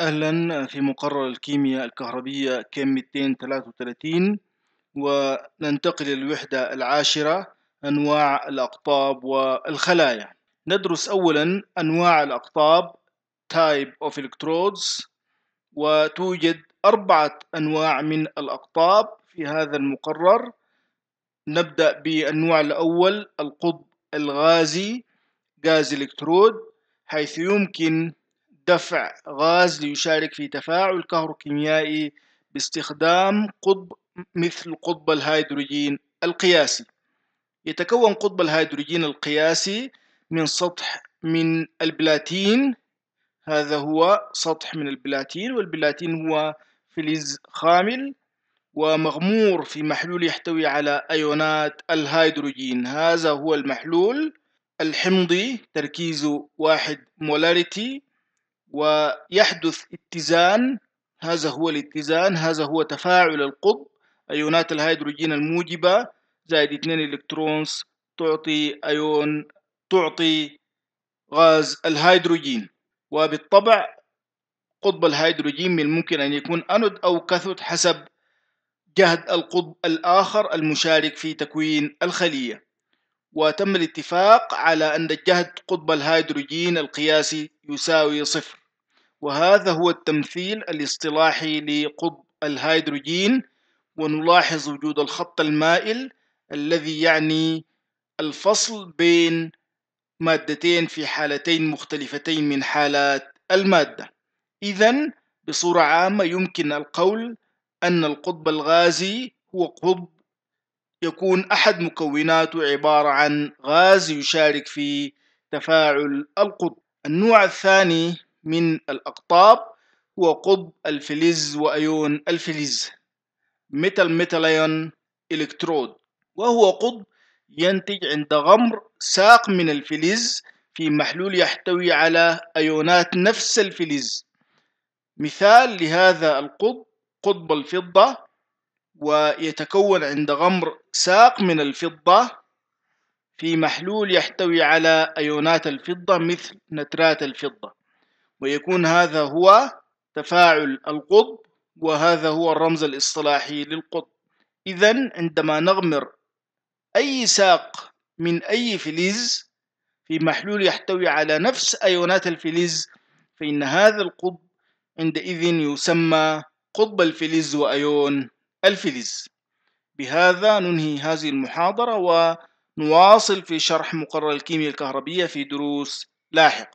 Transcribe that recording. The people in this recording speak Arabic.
أهلا في مقرر الكيمياء الكهربية كم 233 وننتقل للوحدة العاشرة أنواع الأقطاب والخلايا ندرس أولا أنواع الأقطاب type of electrodes وتوجد أربعة أنواع من الأقطاب في هذا المقرر نبدأ بالنوع الأول القطب الغازي Gas Electrode حيث يمكن دفع غاز ليشارك في تفاعل كهروكيميائي باستخدام قطب مثل قطب الهيدروجين القياسي يتكون قطب الهيدروجين القياسي من سطح من البلاتين هذا هو سطح من البلاتين والبلاتين هو فلز خامل ومغمور في محلول يحتوي على أيونات الهيدروجين هذا هو المحلول الحمضي تركيزه واحد مولاريتي ويحدث اتزان هذا هو الاتزان هذا هو تفاعل القطب أيونات الهيدروجين الموجبة زائد اثنين إلكترونز تعطي أيون تعطي غاز الهيدروجين وبالطبع قطب الهيدروجين من الممكن أن يكون أنود أو كاثود حسب جهد القطب الآخر المشارك في تكوين الخلية وتم الاتفاق على أن جهد قطب الهيدروجين القياسي يساوي صفر وهذا هو التمثيل الاصطلاحي لقطب الهيدروجين ونلاحظ وجود الخط المائل الذي يعني الفصل بين مادتين في حالتين مختلفتين من حالات المادة إذا بصورة عامة يمكن القول أن القطب الغازي هو قطب يكون أحد مكوناته عبارة عن غاز يشارك في تفاعل القطب النوع الثاني من الأقطاب هو قطب الفلز وأيون الفلز ميتال ميتالايون إلكترود وهو قطب ينتج عند غمر ساق من الفلز في محلول يحتوي على أيونات نفس الفلز مثال لهذا القطب قطب الفضة ويتكون عند غمر ساق من الفضة في محلول يحتوي على أيونات الفضة مثل نترات الفضة ويكون هذا هو تفاعل القطب وهذا هو الرمز الاصطلاحي للقطب إذا عندما نغمر أي ساق من أي فلز في محلول يحتوي على نفس أيونات الفلز فإن هذا القطب عندئذ يسمى قطب الفلز وأيون الفلز بهذا ننهي هذه المحاضرة و نواصل في شرح مقرر الكيمياء الكهربية في دروس لاحقة